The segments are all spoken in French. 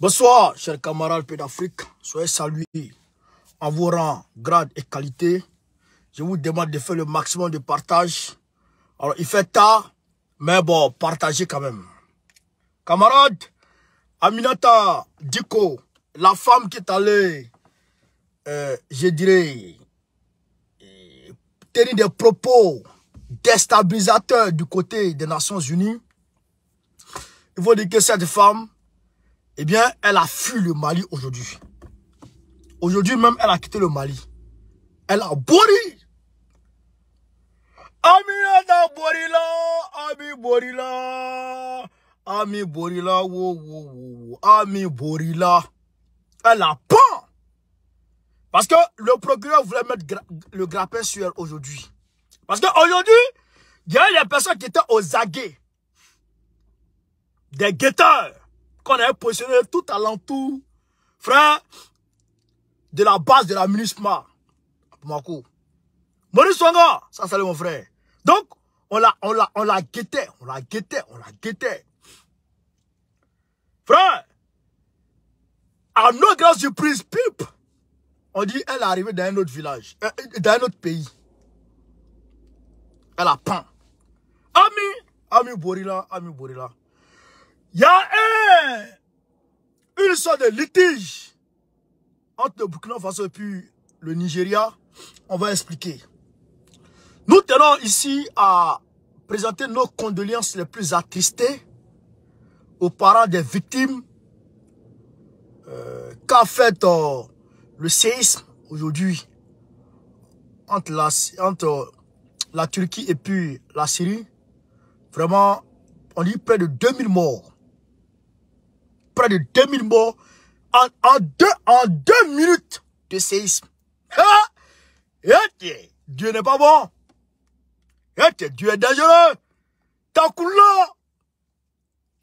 Bonsoir, chers camarades d'Afrique. Soyez salués en vos rangs, grades et qualité Je vous demande de faire le maximum de partage. Alors, il fait tard, mais bon, partagez quand même. Camarades, Aminata Diko, la femme qui est allée, euh, je dirais, euh, tenir des propos déstabilisateurs du côté des Nations Unies, il faut dire que cette femme, eh bien, elle a fui le Mali aujourd'hui. Aujourd'hui même, elle a quitté le Mali. Elle a bourri. bori Borila, Ami Borila, Ami Borila, wo, wo, wo, Ami Borila. Elle a pas. Parce que le procureur voulait mettre le grappin sur elle aujourd'hui. Parce qu'aujourd'hui, il y a des personnes qui étaient aux aguets. Des guetteurs qu'on avait positionné tout alentour, frère, de la base de la MINUSMA, à Pumako. Maurice Songa, ça c'est mon frère. Donc, on la, on la, on la guettait, on la guettait, on la guettait. Frère, à nos grandes surprises, Pip. on dit, elle est arrivée dans un autre village, euh, dans un autre pays. Elle a peint. Ami, ami Borila, ami Borila. Il y a un, une sorte de litige entre le Burkina Faso et puis le Nigeria. On va expliquer. Nous tenons ici à présenter nos condoléances les plus attristées aux parents des victimes euh, qu'a fait euh, le séisme aujourd'hui entre, la, entre euh, la Turquie et puis la Syrie. Vraiment, on dit près de 2000 morts de 2000 morts en, en, deux, en deux minutes de séisme. Eh, Dieu n'est pas bon. Eh, Dieu est dangereux. Takoula.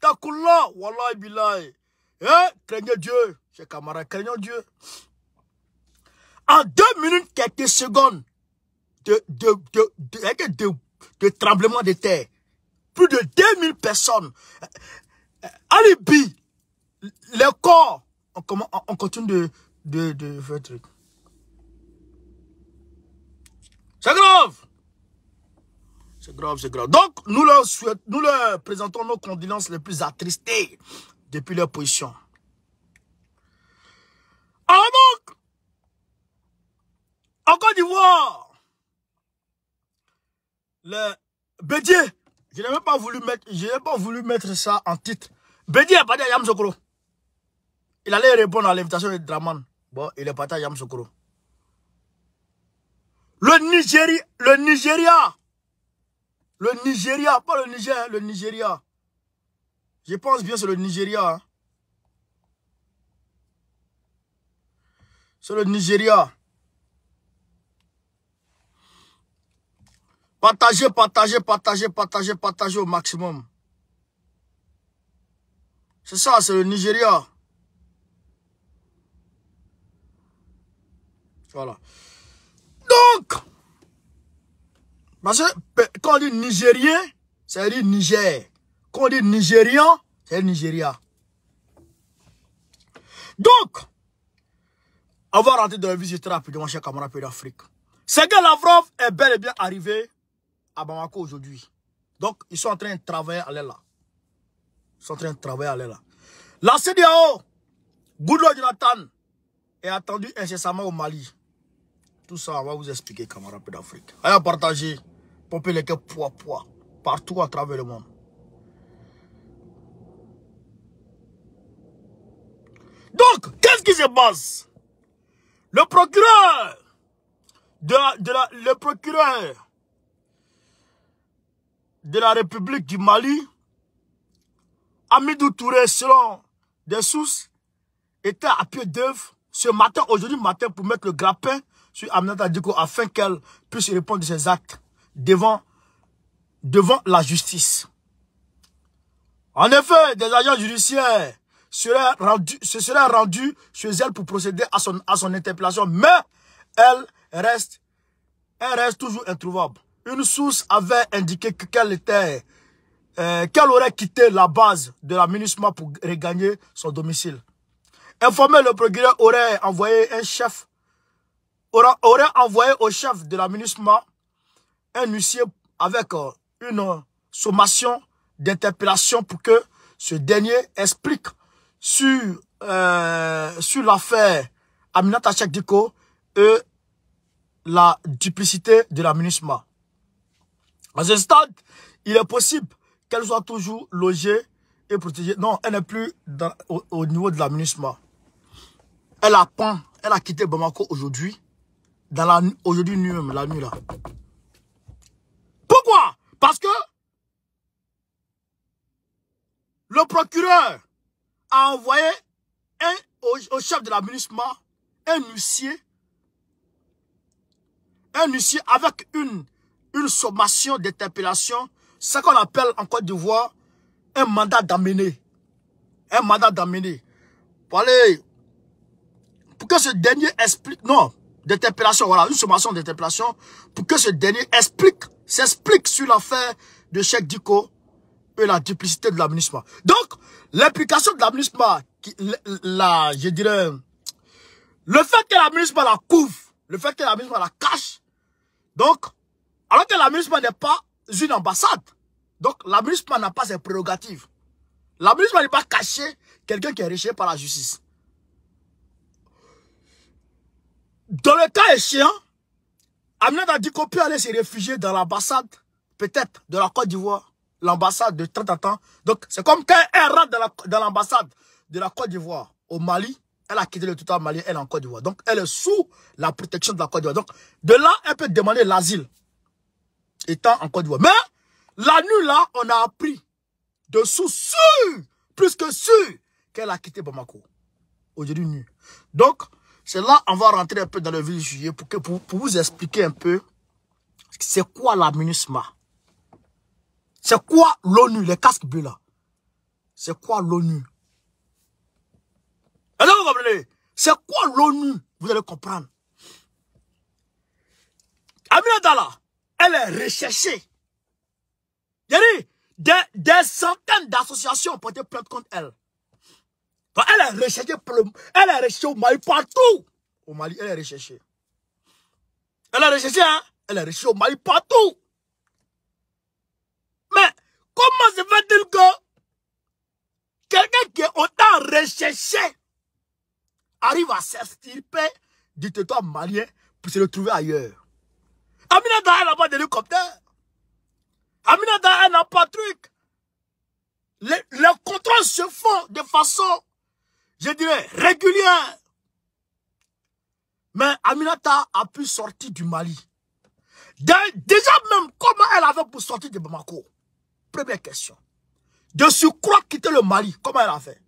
Takoula. Wallahi billahi. Eh, craignez Dieu. Chers camarades, craignons Dieu. En deux minutes, quelques secondes de, de, de, de, eh, de, de tremblement de terre, plus de 2000 personnes. Alibi, le corps, on, continue de, de, de faire truc. C'est grave. C'est grave, c'est grave. Donc, nous leur, nous leur présentons nos condoléances les plus attristées depuis leur position. Alors ah, donc, en Côte d'Ivoire, le Bédier, je n'avais même pas voulu mettre, je pas voulu mettre ça en titre. Bédier, pas Zogoro. Il allait répondre à l'invitation de Draman. Bon, il est parti à Yamsokoro. Le Nigeria, le Nigeria, le Nigeria, pas le Niger, le Nigeria. Je pense bien sur le Nigeria. C'est le Nigeria. Hein. Partagez, partagez, partagez, partagez, partagez au maximum. C'est ça, c'est le Nigeria. Voilà. Donc, parce que quand on dit Nigérien, c'est veut dire Niger. Quand on dit Nigérian, c'est Nigeria. Donc, on va rentrer dans la visite mon cher camarade d'Afrique. C'est que Lavrov est bel et bien arrivé à Bamako aujourd'hui. Donc, ils sont en train de travailler à l'aile là. Ils sont en train de travailler à l'aile là. La CDAO, Goudlo Jonathan, est attendu incessamment au Mali. Tout ça, on va vous expliquer, camarades d'Afrique. Allez, partager, pomper les cœurs poids, poids, partout à travers le monde. Donc, qu'est-ce qui se passe Le procureur, de la, le procureur de la République du Mali, Amidou Touré, selon des sources, était à pied d'œuvre ce matin, aujourd'hui matin, pour mettre le grappin sur à Diko afin qu'elle puisse répondre de ses actes devant, devant la justice. En effet, des agents judiciaires rendus, se seraient rendus chez elle pour procéder à son, à son interpellation, mais elle reste, elle reste toujours introuvable. Une source avait indiqué qu'elle était, euh, qu'elle aurait quitté la base de la MINUSMA pour regagner son domicile. Informé, le procureur aurait envoyé un chef aurait envoyé au chef de la un huissier avec euh, une sommation d'interpellation pour que ce dernier explique sur, euh, sur l'affaire Aminata Chekdiko et la duplicité de la À ce stade, il est possible qu'elle soit toujours logée et protégée. Non, elle n'est plus au, niveau de la MINUSMA. Elle elle a quitté Bamako aujourd'hui dans la aujourd'hui même, la nuit là. Pourquoi Parce que le procureur a envoyé un, au, chef de la un huissier, un huissier avec une, une sommation d'interpellation, ce qu'on appelle en Côte d'Ivoire un mandat d'amener. Un mandat d'amener. Pour, pour que ce dernier explique, non, d'interpellation, voilà, une sommation d'interpellation, pour que ce dernier explique, s'explique sur l'affaire de Cheikh Diko et la duplicité de l'aménagement. Donc, l'implication de l'aménagement, la, je dirais, le fait que l'aménagement la couvre, le fait que l'aménagement la cache, donc, alors que l'aménagement n'est pas une ambassade, donc l'aménagement n'a pas ses prérogatives. L'aménagement n'est pas caché quelqu'un qui est recherché par la justice. Dans le cas échéant, dit qu'on peut aller se réfugier dans l'ambassade, peut-être, de la Côte d'Ivoire. L'ambassade de temps en Donc, c'est comme quand elle rentre dans l'ambassade de la Côte d'Ivoire au Mali, elle a quitté le tout Mali, elle est en Côte d'Ivoire. Donc, elle est sous la protection de la Côte d'Ivoire. Donc, de là, elle peut demander l'asile, étant en Côte d'Ivoire. Mais, la nuit là, on a appris de sous sûr, plus que sûr, qu'elle a quitté Bamako. Aujourd'hui, nuit. Donc, c'est là on va rentrer un peu dans le vif du pour, que, pour, vous expliquer un peu c'est quoi la MINUSMA. C'est quoi l'ONU, les casques bleus là C'est quoi l'ONU est vous comprenez C'est quoi l'ONU Vous allez comprendre. Aminata là, elle est recherchée. Des, des centaines d'associations ont porté plainte contre elle. Bah, elle est recherchée, elle au Mali partout. Au Mali, elle est recherchée. Elle est recherchée, hein? Elle est recherchée au Mali partout. Mais comment se fait-il que quelqu'un qui est autant recherché arrive à s'extirper du territoire malien pour se retrouver ailleurs Aminata, elle n'a pas d'hélicoptère. Aminata, elle n'a pas de truc. les contrôles se font de façon je dirais, régulière. Mais Aminata a pu sortir du Mali. déjà même, comment elle avait pour sortir de Bamako Première question. De quoi quitter le Mali, comment elle a fait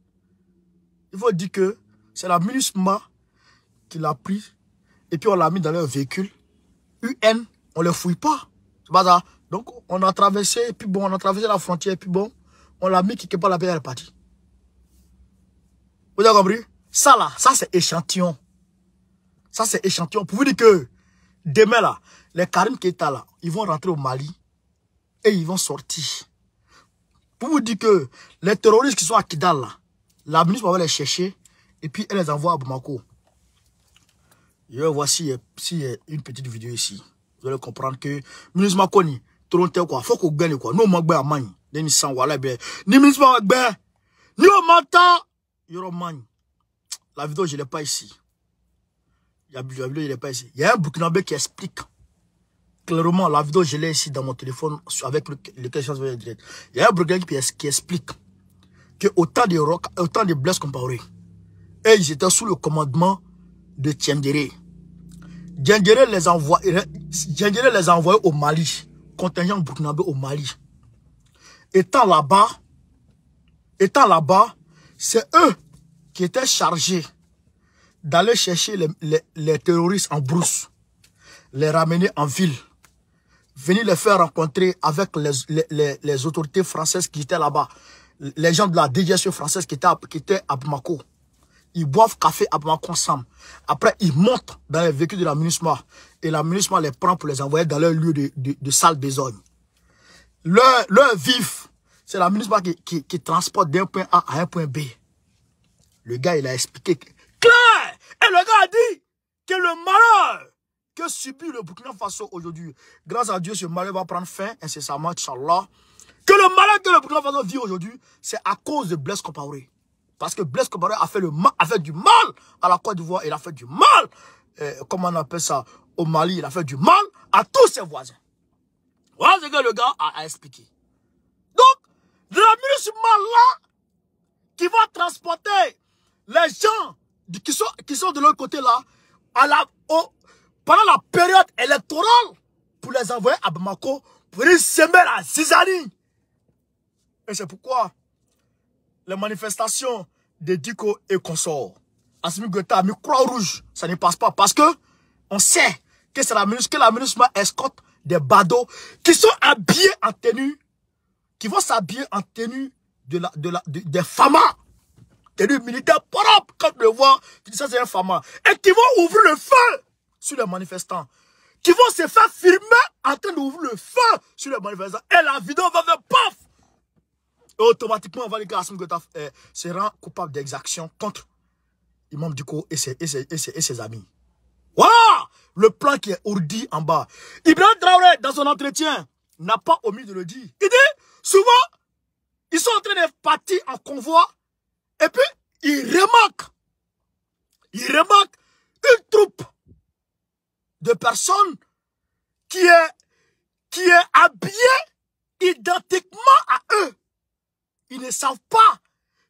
Il faut dire que c'est la MINUSMA qui l'a pris et puis on l'a mis dans leur véhicule. UN, on ne le fouille pas. Donc on a traversé, et puis bon, on a traversé la frontière, et puis bon, on l'a mis qui part pas la elle partie. Ça là, ça c'est échantillon. Ça c'est échantillon. Pour vous dire que demain là, les Karim Keita là, ils vont rentrer au Mali et ils vont sortir. Pour vous dire que les terroristes qui sont à Kidal là, la ministre va les chercher et puis elle les envoie à Bamako. Je vais a une petite vidéo ici. Vous allez comprendre que ministre Makoni, Toronto quoi, faut qu'on gagne quoi. Nous on manque à Mani, ni sans ni ministre ni la vidéo, je ne l'ai pas ici. Il y a un Burkinabé qui explique clairement. La vidéo, je l'ai ici dans mon téléphone avec le, lequel je suis direct. Il y a un Burkinabé qui, explique que autant de rock, autant de blesses et ils étaient sous le commandement de Tiendere. Tiendere les envoie, les au Mali, contingent burkinabé au Mali. Étant là-bas, étant là-bas, c'est eux qui étaient chargés d'aller chercher les, les, terroristes en brousse, les ramener en ville, venir les faire rencontrer avec les, les, les autorités françaises qui étaient là-bas, les gens de la DGSE française qui étaient, qui étaient à Bamako. Ils boivent café à Bamako ensemble. Après, ils montent dans les véhicules de la MINUSMA et la MINUSMA les prend pour les envoyer dans leur lieu de, de, de des Leurs Leur, leur vif c'est la ministre qui, qui, transporte d'un point A à un point B. Le gars, il a expliqué que, clair Et le gars a dit que le malheur que subit le Burkina Faso aujourd'hui, grâce à Dieu, ce malheur va prendre fin incessamment, Inch'Allah. Que le malheur que le Burkina Faso vit aujourd'hui, c'est à cause de Blaise Compaoré. Parce que Blaise Compaoré a fait, le mal, a fait du mal à la Côte d'Ivoire. Il a fait du mal, euh, comment on appelle ça, au Mali. Il a fait du mal à tous ses voisins. Voilà ce que le gars a expliqué de la là, qui va transporter les gens qui sont, qui sont de l'autre côté là, à la, pendant la période électorale, pour les envoyer à Bamako, pour y semer à Zizani. Et c'est pourquoi les manifestations des Diko et consorts, à mi Croix-Rouge, ça ne passe pas parce que on sait que c'est la la escorte des badauds qui sont habillés en tenue qui vont s'habiller en tenue de la, de la, des famas. Tenue militaire propre, quand le voir, qui dit ça c'est un fama. Et qui vont ouvrir le feu sur les manifestants. Qui vont se faire filmer en train d'ouvrir le feu sur les manifestants. Et la vidéo va faire paf Et automatiquement, on va dire que Hassan Gotaf eh, se rend coupable d'exaction contre Imam Diko et ses, et ses, et ses, et ses amis. Voilà le plan qui est ourdi en bas. Ibrahim Traoré, dans son entretien, n'a pas omis de le dire. Il dit, Souvent, ils sont en train de partir en convoi et puis ils remarquent, ils remarquent une troupe de personnes qui est, qui est habillée identiquement à eux. Ils ne savent pas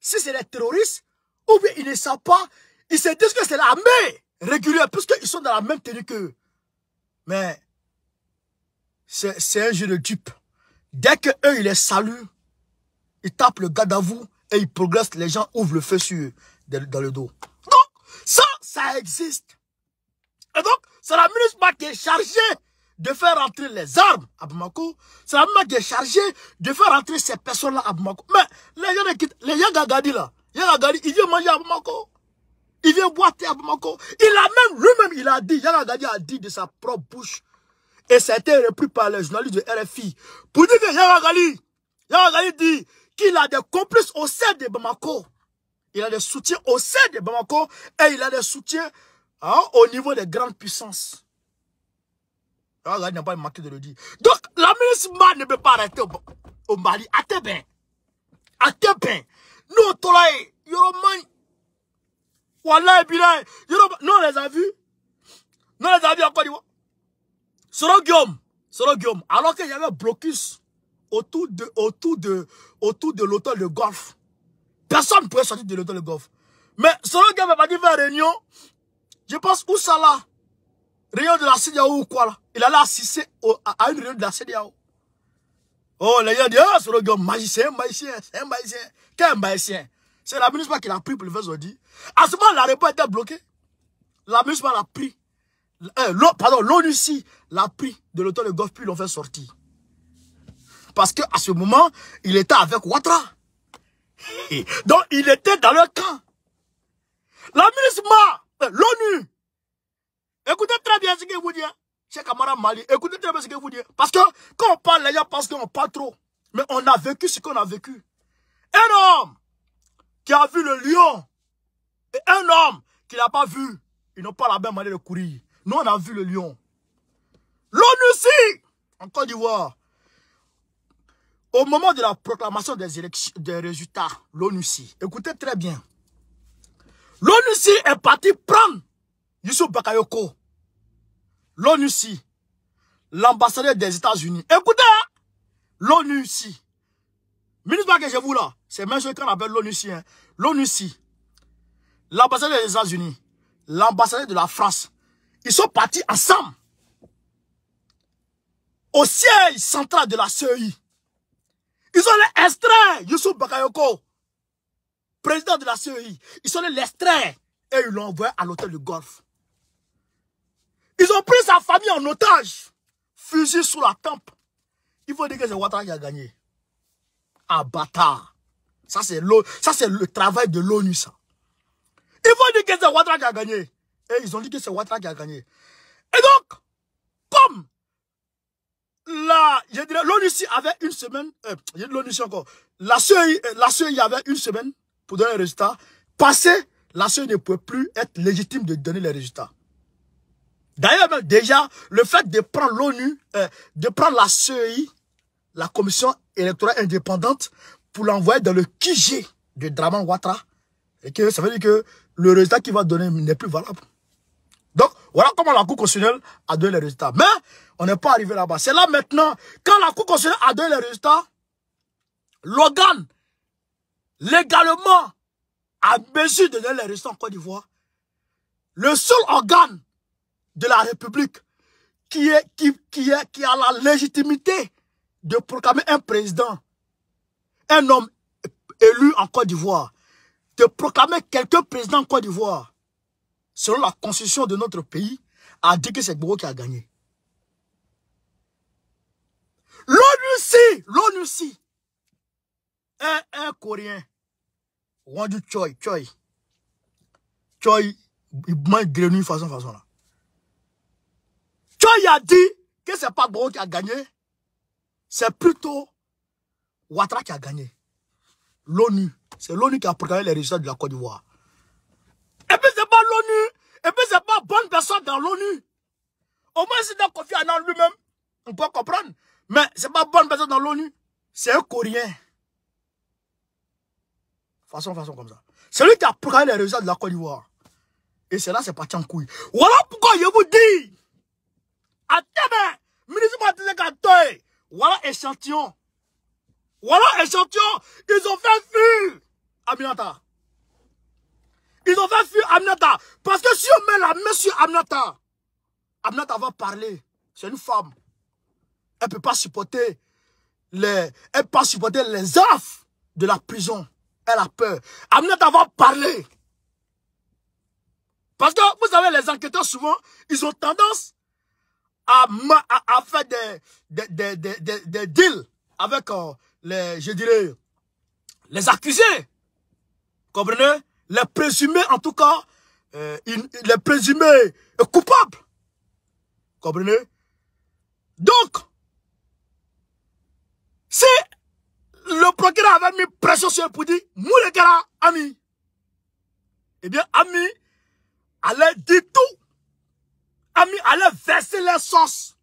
si c'est les terroristes ou bien ils ne savent pas. Ils se disent que c'est l'armée régulière puisqu'ils sont dans la même tenue qu'eux. Mais c'est un jeu de dupes. Dès que eux, ils les saluent, ils tapent le gars à et ils progressent. Les gens ouvrent le feu sur eux, dans le dos. Donc, ça, ça existe. Et donc, c'est la ministre qui est chargée de faire entrer les armes à Bamako. C'est la ministre qui est chargée de faire rentrer ces personnes-là à Bamako. Mais les gens, les gens là, Yagagadi, il vient manger à Bamako. Il vient boiter à Bamako. Il a même, lui-même, il a dit, Yagagadi a dit de sa propre bouche et ça a été repris par le journalistes de RFI. Pour dire que Yawagali, dit qu'il a des complices au sein de Bamako. Il a des soutiens au sein de Bamako et il a des soutiens hein, au niveau des grandes puissances. Yawagali n'a pas manqué de le dire. Donc, la ministre ne peut pas arrêter au, Mali. À bien, À bien. Nous, Tolaï, Yoromani. Wallah et Bilay. Non, on les a vus. Non, on les a vus encore. Soro Guillaume, alors qu'il y avait un blocus autour de, autour de, autour de l'hôtel de golf, personne ne pouvait sortir de l'hôtel de golf. Mais Soro Guillaume, il m'a dit vers réunion, je pense où ça là Réunion de la CDAO ou quoi là Il allait assister à, une réunion de la CDAO. Oh, les gens disent, ah, oh, Solo Guillaume, magicien, magicien, c'est un magicien. Quel magicien C'est la ministre qui l'a pris pour le faire aujourd'hui. À ce moment, la réponse était bloquée. La ministre l'a pris. Eh, L'ONU pardon, l'a pris de l'hôtel de Golf, puis l'ont fait sortir. Parce qu'à ce moment, il était avec Ouattara. Donc, il était dans le camp. La m'a eh, l'ONU. Écoutez très bien ce que vous dites, hein, chers camarades Mali. Écoutez très bien ce que vous dites. Parce que quand on parle, les gens pensent qu'on parle trop. Mais on a vécu ce qu'on a vécu. Un homme qui a vu le lion et un homme qui n'a pas vu, ils n'ont pas la même manière de courir. Nous, on a vu le lion. L'ONU, en Côte d'Ivoire, au moment de la proclamation des, élections, des résultats, écoutez très bien, l'ONUCI est parti prendre Youssou Bakayoko, l'ONUCI, l'ambassadeur des États-Unis. Écoutez, hein. lonu l'ONUCI, ministre que je vous là, c'est même ce qu'on appelle l'ONUCI, hein, l'ONUCI, l'ambassadeur des États-Unis, l'ambassadeur de la France, ils sont partis ensemble au siège central de la CEI. Ils ont l'extrait extraits, Youssou Bakayoko, président de la CEI. Ils ont les et ils l'ont envoyé à l'hôtel du golf. Ils ont pris sa famille en otage, fusil sous la tempe. Il faut dire que c'est Ouattara qui a gagné. Ah, bâtard. Ça, c'est le travail de l'ONU, ça. Il faut dire que c'est Ouattara qui a gagné. Et ils ont dit que c'est Ouattara qui a gagné. Et donc, comme la, avait une semaine, euh, encore, la CEI, euh, la e avait une semaine pour donner les résultats. Passé, la CEI ne pouvait plus être légitime de donner les résultats. D'ailleurs, déjà, le fait de prendre l'ONU, euh, de prendre la CEI, la commission électorale indépendante, pour l'envoyer dans le QG de Draman Ouattara, et que ça veut dire que le résultat qu'il va donner n'est plus valable. Voilà comment la Cour constitutionnelle a donné les résultats. Mais on n'est pas arrivé là-bas. C'est là maintenant, quand la Cour constitutionnelle a donné les résultats, l'organe, légalement, à mesure de donner les résultats en Côte d'Ivoire, le seul organe de la République qui, est, qui, qui, est, qui a la légitimité de proclamer un président, un homme élu en Côte d'Ivoire, de proclamer quelqu'un président en Côte d'Ivoire, selon la constitution de notre pays, a dit que c'est Gbagbo qui a gagné. lonu si... lonu si... un, un Coréen, rendu Choi, Choi, Choi, il mange grenouille façon, façon là. Choi a dit que c'est pas Gbagbo qui a gagné, c'est plutôt Ouattara qui a gagné. L'ONU, c'est l'ONU qui a proclamé les résultats de la Côte d'Ivoire. Et puis l'ONU. Et eh puis, c'est pas bonne personne dans l'ONU. Au moins, c'est dans Kofi Annan lui-même. On peut comprendre. Mais c'est pas bonne personne dans l'ONU. C'est un Coréen. Façon, façon comme ça. C'est lui qui a pris les résultats de la Côte d'Ivoire. Et c'est là, c'est parti en couille. Voilà pourquoi je vous dis. À Tébé, ministre Voilà échantillon. Voilà échantillon. Ils ont fait fuir. Aminata ils ont fait fuir Parce que si on met la main sur Amnata Amnata va parler. C'est une femme. Elle ne peut pas supporter les, elle peut pas supporter les affres de la prison. Elle a peur. Amnata va parler. Parce que, vous savez, les enquêteurs, souvent, ils ont tendance à, à, faire des, des, des, deals avec, euh, les, je dirais, les accusés. Comprenez les présumés, en tout cas, euh, les présumés coupables. Comprenez Donc, si le procureur avait mis pression sur le pour dire « ami », eh bien, ami allait dire tout. Ami allait verser les sauces.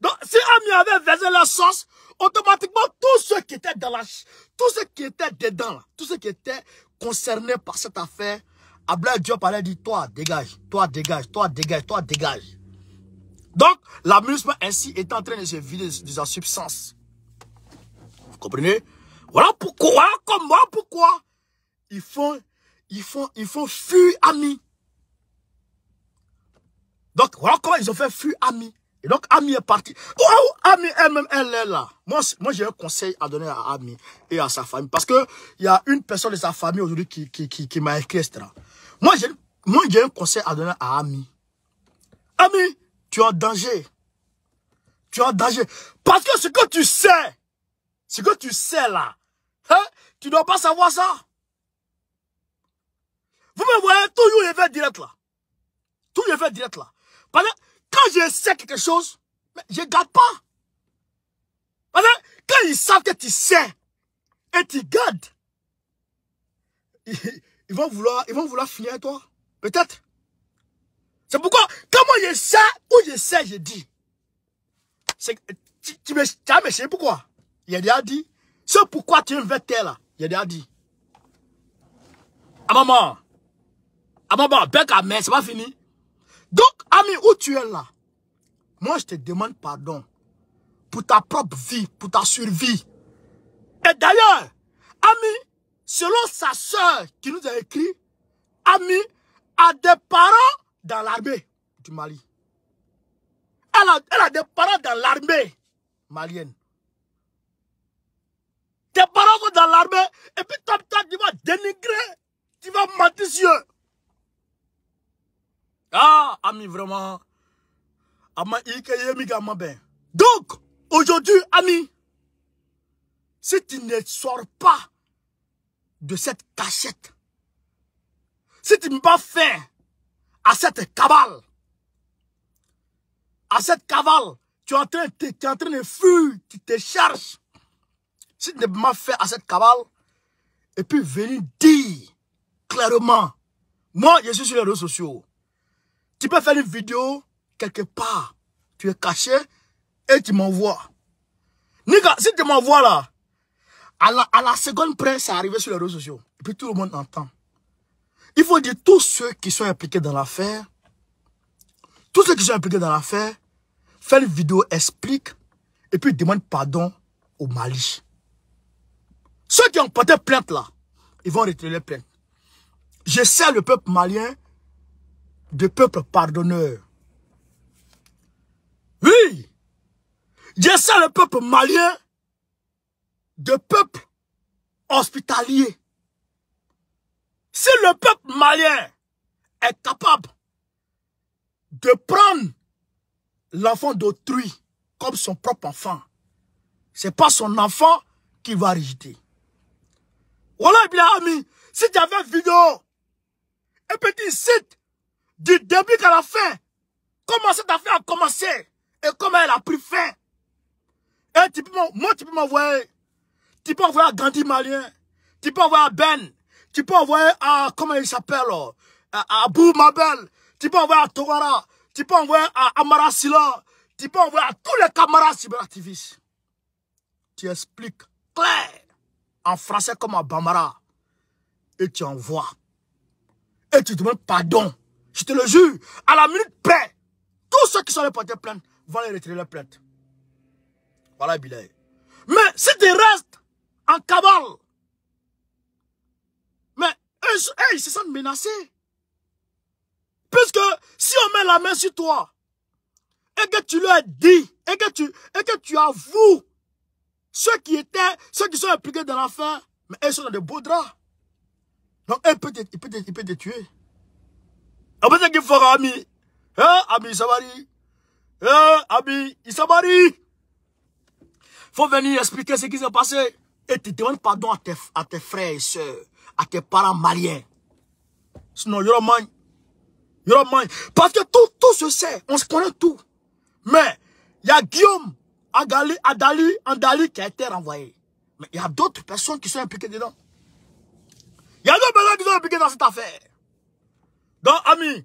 Donc, si Ami avait versé les sauce, automatiquement, tout ce qui était dans la, tous ceux qui étaient dedans, tout ce qui étaient concerné par cette affaire, Abla Diop allait dire, toi, dégage, toi, dégage, toi, dégage, toi, dégage. Donc, l'amusement ainsi est en train de se vider de sa substance. Vous comprenez Voilà pourquoi, comment, pourquoi ils font, ils font, ils font fuir amis. Donc, voilà comment ils ont fait fuir amis. Et donc, Ami est parti. Oh, Ami elle-même, elle est là. Moi, moi j'ai un conseil à donner à Ami et à sa famille. Parce que il y a une personne de sa famille aujourd'hui qui, qui, qui, qui m'a écrit, etc. Moi, j'ai un conseil à donner à Ami. Ami, tu es en danger. Tu es en danger. Parce que ce que tu sais, ce que tu sais là, hein, tu ne dois pas savoir ça. Vous me voyez tout est fait direct, là. tout est fait direct, là. Parce que quand je sais quelque chose, je ne garde pas. Parce quand ils savent que tu sais et tu gardes, ils, vont vouloir, ils vont vouloir finir toi. Peut-être. C'est pourquoi, quand moi je sais, ou je sais, je dis. Tu, tu, me, tu as me pourquoi Il a déjà dit. C'est pourquoi tu es un là, il a déjà dit. À ah, maman, À ah, maman, bec à ah, main, c'est pas fini. Donc, ami, où tu es là Moi, je te demande pardon pour ta propre vie, pour ta survie. Et d'ailleurs, ami, selon sa soeur qui nous a écrit, ami a des parents dans l'armée du Mali. Elle a, des parents dans l'armée malienne. Tes parents sont dans l'armée et puis toi, tu vas dénigrer, tu vas mentir ah, ami, vraiment. Ben. Donc, aujourd'hui, ami, si tu ne sors pas de cette cachette, si tu ne pas fait à cette cabale, à cette cabale tu es en train, de fuir, tu te cherches. Si tu ne pas fait à cette cabale, et puis venir dire clairement, moi, je suis sur les réseaux sociaux. Tu peux faire une vidéo quelque part. Tu es caché et tu m'envoies. Nika, si tu m'envoies là, à la, seconde presse, c'est arrivé sur les réseaux sociaux. Et puis tout le monde entend. Il faut dire tous ceux qui sont impliqués dans l'affaire, tous ceux qui sont impliqués dans l'affaire, fais une vidéo, explique, et puis demande pardon au Mali. Ceux qui ont porté plainte là, ils vont retirer les plaintes. Je sais le peuple malien de peuple pardonneur. Oui, Je ça le peuple malien de peuple hospitalier. Si le peuple malien est capable de prendre l'enfant d'autrui comme son propre enfant, c'est pas son enfant qui va rigider. Voilà bien ami, si tu avais une vidéo, un petit site du début à la fin. Comment cette affaire a commencé et comment elle a pris fin. moi, tu peux m'envoyer. Tu peux envoyer à Gandhi Malien. Tu peux envoyer à Ben. Tu peux envoyer à, comment il s'appelle, à, Abou Mabel. Tu peux envoyer à Togara. Tu peux envoyer à Amara Silla. Tu peux envoyer à tous les camarades cyberactivistes. Tu expliques clair, en français comme à Bamara. Et tu envoies. Et tu demandes pardon je te le jure, à la minute près, tous ceux qui sont les porter plainte vont les retirer leur plainte. Voilà, Bilay. Mais si tu restes en cabale, mais eux, ils se sentent menacés. Puisque si on met la main sur toi, et que tu leur dis, et que tu, et que tu avoues ceux qui étaient, ceux qui sont impliqués dans l'affaire, mais ils sont dans de beaux draps. Donc, ils peuvent te tuer. Il ami eh ami eh ami faut venir expliquer ce qui s'est passé et tu demandes pardon à tes, à tes frères et sœurs, à tes parents maliens. Sinon, il y aura moins. Parce que tout, tout se sait. On se connaît tout. Mais, il y a Guillaume, Agali, Adali, Andali qui a été renvoyé. Mais il y a d'autres personnes qui sont impliquées dedans. Il y a d'autres personnes qui sont impliquées dans cette affaire. Donc, ami,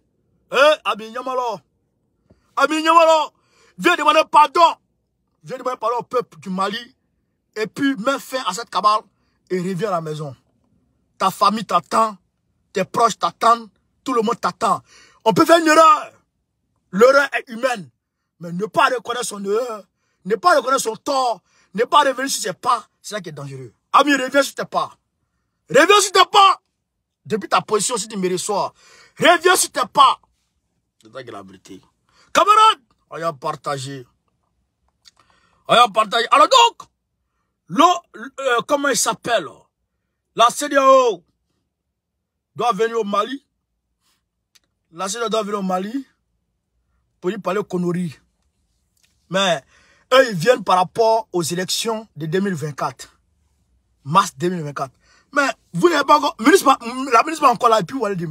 eh, ami Nyamalo, ami Nyamalo, viens demander pardon. Viens demander pardon au peuple du Mali. Et puis, mets fin à cette cabale et reviens à la maison. Ta famille t'attend, tes proches t'attendent, tout le monde t'attend. On peut faire une erreur. L'erreur est humaine. Mais ne pas reconnaître son erreur, ne pas reconnaître son tort, ne pas revenir sur ses pas, c'est ça qui est dangereux. Ami, reviens sur tes pas. Reviens sur tes pas. Depuis ta position, si tu me reçois, Reviens sur tes pas. C'est la vérité. camarade on a partagé. On a partagé. Alors donc, euh, comment il s'appelle La CDAO doit venir au Mali. La CDAO doit venir au Mali pour lui parler Conori. Mais eux, ils viennent par rapport aux élections de 2024. Mars 2024. Mais vous n'avez pas encore... La ministre n'est pas encore là. Et puis, vous allez dire,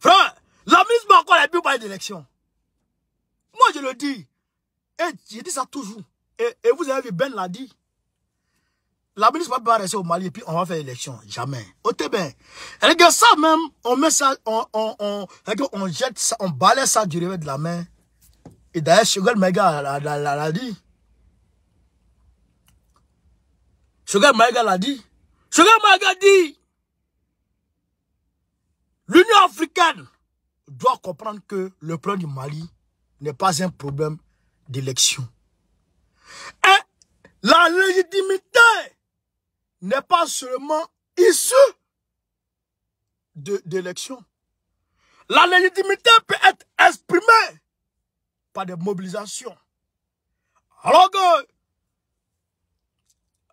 Frère, la mise encore est plus pas d'élection. Moi, je le dis. Et j'ai dit ça toujours. Et, vous avez vu, Ben l'a dit. La ministre va pas rester au Mali et puis on va faire l'élection. Jamais. Au Tébé. Regarde ça même. On met ça, on, on, on, on jette ça, on balaye ça du revers de la main. Et d'ailleurs, Sugar Mega l'a dit. Sugar Mega l'a dit. Sugar Mega dit. L'Union africaine doit comprendre que le problème du Mali n'est pas un problème d'élection. Et la légitimité n'est pas seulement issue d'élection. La légitimité peut être exprimée par des mobilisations. Alors que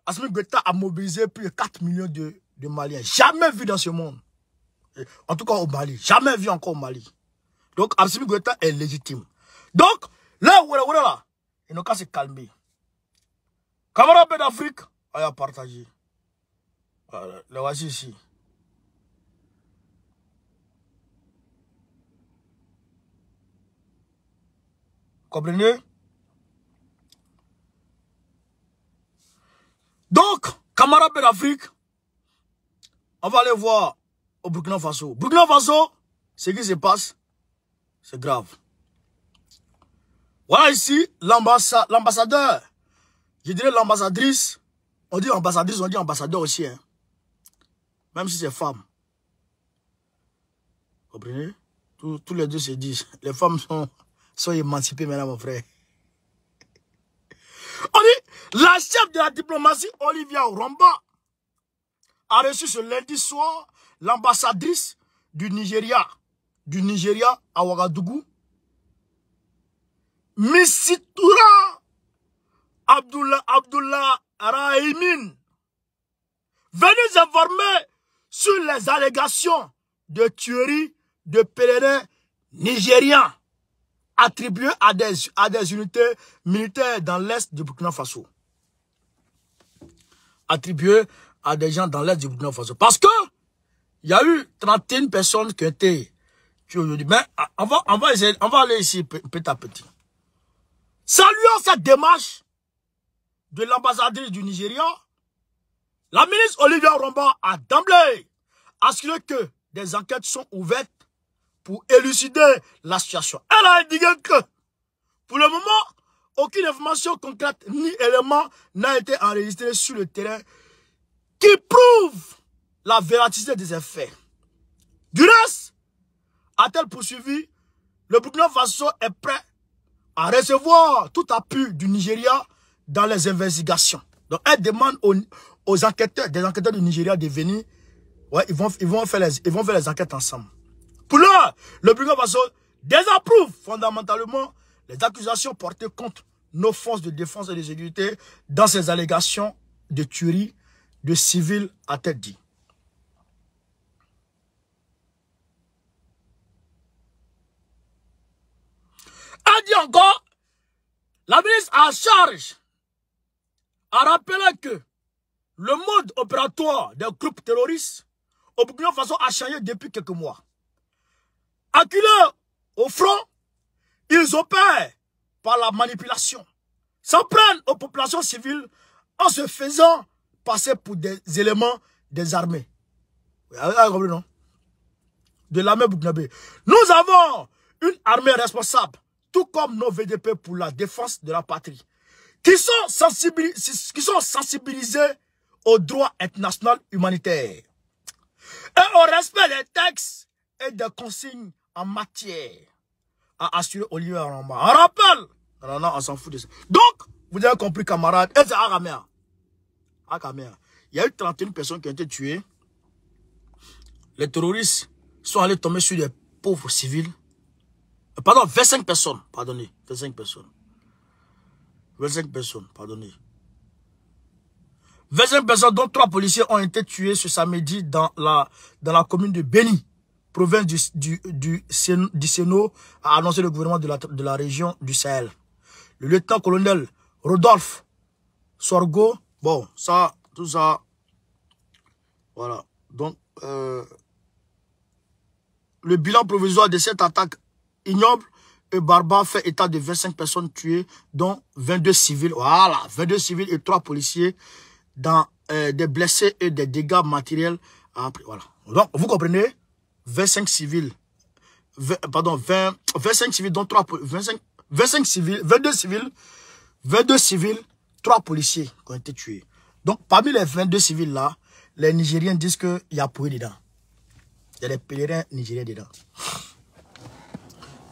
Asmi Guetta a mobilisé plus de 4 millions de, de Maliens. Jamais vu dans ce monde. En tout cas au Mali. Jamais vu encore au Mali. Donc Absimi Goïta est légitime. Donc, là, voilà, voilà, là, il a qu'à se calmer. Camarades d'Afrique, allez ah, partager. Ah, le voici ici. Comprenez Donc, camarades d'Afrique, on va aller voir au Burkina Faso. Burkina Faso, ce qui se passe, c'est grave. Voilà ici l'ambassadeur. Je dirais l'ambassadrice. On dit ambassadrice, on dit ambassadeur aussi. Hein. Même si c'est femme. Vous comprenez Tous, les deux se disent. Les femmes sont, sont émancipées maintenant, mon frère. On dit, la chef de la diplomatie, Olivia Romba, a reçu ce lundi soir l'ambassadrice du Nigeria, du Nigeria à Ouagadougou, Missitoura Abdullah Abdullah Rahimin, venez informer sur les allégations de tueries de pèlerins nigériens attribuées à des, à des unités militaires dans l'est du Burkina Faso. attribuées à des gens dans l'est du Burkina Faso. Parce que il y a eu 31 personnes qui étaient... Mais ah, on va, on va, aller ici petit à petit. Saluant cette démarche de l'ambassadrice du Nigeria. La ministre Olivia Romba a d'emblée assuré que des enquêtes sont ouvertes pour élucider la situation. Elle a indiqué que, pour le moment, aucune information concrète ni élément n'a été enregistré sur le terrain qui prouve la véracité des effets. faits. Du reste, a-t-elle poursuivi, le Burkina Faso est prêt à recevoir tout appui du Nigeria dans les investigations. Donc, elle demande aux, enquêteurs, des enquêteurs du Nigeria de venir. ils vont, ils vont faire les, ils vont faire les enquêtes ensemble. Pour l'heure, le Burkina Faso désapprouve fondamentalement les accusations portées contre nos forces de défense et de sécurité dans ces allégations de tuerie de civils à tête dit. dit encore, la ministre en charge a rappelé que le mode opératoire des groupes terroristes au Burkina Faso a changé depuis quelques mois. Acculés au front, ils opèrent par la manipulation. S'en prennent aux populations civiles en se faisant passer pour des éléments des armées. Vous avez compris, non De l'armée burkinabé. Nous avons une armée responsable tout comme nos VDP pour la défense de la patrie, qui sont, sensibilis sont sensibilisés au droit international humanitaire et au respect des textes et des consignes en matière à assurer au lieu en On rappelle Non, on s'en fout de ça. Donc, vous avez compris, camarades, et c'est Il y a eu 31 personnes qui ont été tuées. Les terroristes sont allés tomber sur des pauvres civils Pardon, 25 personnes, pardonnez, 25 personnes. 25 personnes, pardonnez. 25 personnes, dont trois policiers ont été tués ce samedi dans la, dans la commune de Beni, province du, du, du, du a annoncé le gouvernement de la, de la région du Sahel. Le lieutenant-colonel Rodolphe Sorgo, bon, ça, tout ça, voilà. Donc, euh, le bilan provisoire de cette attaque ignoble et barbare fait état de 25 personnes tuées, dont 22 civils. Voilà, 22 civils et 3 policiers dans euh, des blessés et des dégâts matériels. voilà. Donc, vous comprenez 25 civils. pardon, 20, 25 civils, dont 3 25, 25 civils, 22 civils, 22 civils, 3 policiers qui ont été tués. Donc, parmi les 22 civils là, les Nigériens disent qu'il y a pourri dedans. Il y a des pèlerins nigériens dedans.